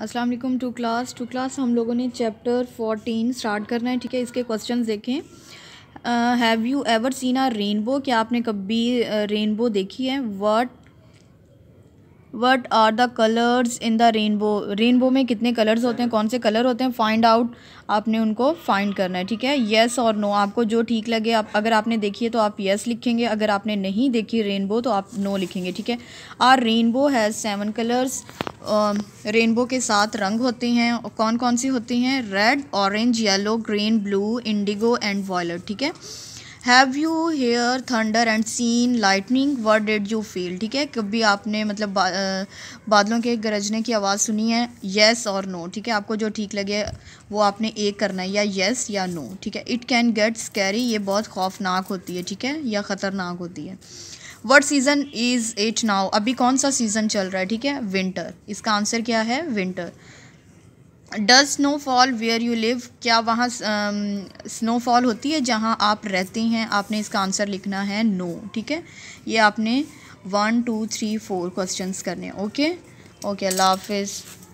अस्सलाम वालेकुम to class to class हम लोगों ने चैप्टर फोर्टीन स्टार्ट करना है ठीक है इसके क्वेश्चन देखें have you ever seen a rainbow क्या आपने कभी रेनबो uh, देखी है what what are the colours in the rainbow rainbow में कितने कलर्स होते हैं कौन से कलर होते हैं फाइंड आउट आपने उनको फाइंड करना है ठीक है येस और नो आपको जो ठीक लगे आप अगर आपने देखी है तो आप येस yes लिखेंगे अगर आपने नहीं देखी रेनबो तो आप नो no लिखेंगे ठीक है are rainbow has seven colours rainbow के साथ रंग होते हैं और कौन कौन सी होती हैं red orange yellow green blue indigo and violet ठीक है have you hear thunder and seen lightning what did you feel ठीक है कभी आपने मतलब बा, बादलों के गरजने की आवाज़ सुनी है येस और नो ठीक है आपको जो ठीक लगे वो आपने ए करना है या येस या नो ठीक है इट कैन गेट स्कैरी ये बहुत खौफनाक होती है ठीक है या ख़तरनाक होती है what season is it now अभी कौन सा सीज़न चल रहा है ठीक है विंटर इसका आंसर क्या है winter does snow fall where you live क्या वहाँ स्नोफॉल होती है जहाँ आप रहते हैं आपने इसका आंसर लिखना है नो no, ठीक है ये आपने one two three four questions करने ओके ओके अल्लाह हाफिज़